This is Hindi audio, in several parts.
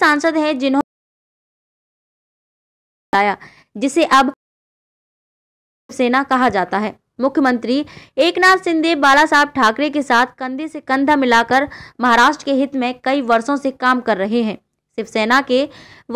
सांसद हैं जिन्होंने जिसे अब सेना कहा जाता है मुख्यमंत्री एकनाथ सिंधे बाला साहब ठाकरे के साथ कंधे से कंधा मिलाकर महाराष्ट्र के हित में कई वर्षों से काम कर रहे हैं शिवसेना के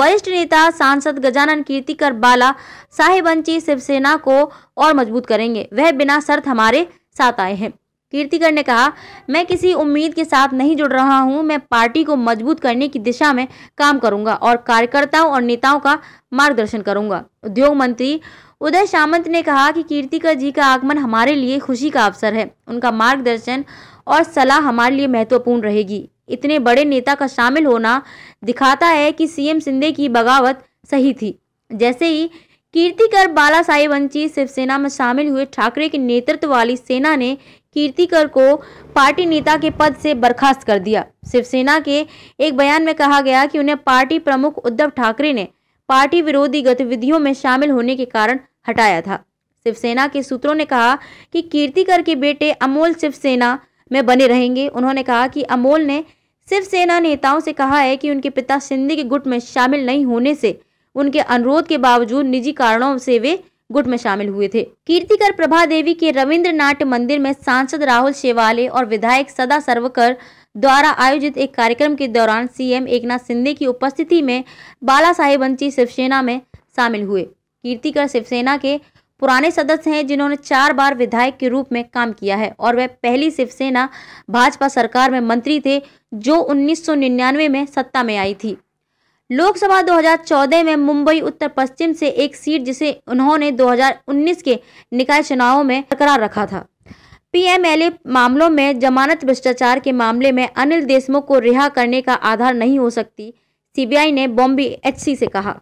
वरिष्ठ नेता सांसद गजानन कीर्तिकर बाला साहेबंची शिवसेना को और मजबूत करेंगे वह बिना शर्त हमारे साथ आए हैं कीर्तिकर ने कहा मैं किसी उम्मीद के साथ नहीं जुड़ रहा हूं मैं पार्टी को मजबूत करने की दिशा में काम करूंगा और कार्यकर्ताओं और नेताओं का मार्गदर्शन करूंगा उद्योग मंत्री उदय सामंत ने कहा कि कीर्तिकर जी का आगमन हमारे लिए खुशी का अवसर है उनका मार्गदर्शन और सलाह हमारे लिए महत्वपूर्ण रहेगी इतने बड़े नेता का शामिल होना दिखाता है कि सीएम सिंधे की बगावत सही थी जैसे ही कीर्तिकर बाला साहेब शिवसेना में शामिल हुए ठाकरे के नेतृत्व वाली सेना ने कीर्तिकर को पार्टी नेता के पद से बर्खास्त कर दिया शिवसेना के एक बयान में कहा गया कि उन्हें पार्टी प्रमुख उद्धव ठाकरे ने पार्टी विरोधी गतिविधियों में शामिल होने के कारण हटाया था शिवसेना के सूत्रों ने कहा कि कीर्तिकर के बेटे अमोल शिवसेना में बने रहेंगे उन्होंने कहा कि अमोल ने शिवसेना नेताओं से कहा है कि उनके पिता सिंधी के गुट में शामिल नहीं होने से उनके अनुरोध के बावजूद निजी कारणों से वे गुट में शामिल हुए थे कीर्तिकर प्रभा देवी के रविन्द्र मंदिर में सांसद राहुल शेवाले और विधायक सदा सर्वकर द्वारा आयोजित एक कार्यक्रम के दौरान सीएम एकनाथ शिंदे की उपस्थिति में बाला साहेब शिवसेना में शामिल हुए कीर्तिकर शिवसेना के पुराने सदस्य हैं जिन्होंने चार बार विधायक के रूप में काम किया है और वह पहली शिवसेना भाजपा सरकार में मंत्री थे जो 1999 में सत्ता में आई थी लोकसभा 2014 में मुंबई उत्तर पश्चिम से एक सीट जिसे उन्होंने 2019 के निकाय चुनावों में बरकरार रखा था पीएमएलए मामलों में जमानत भ्रष्टाचार के मामले में अनिल देशमुख को रिहा करने का आधार नहीं हो सकती सीबीआई ने बॉम्बे एचसी से कहा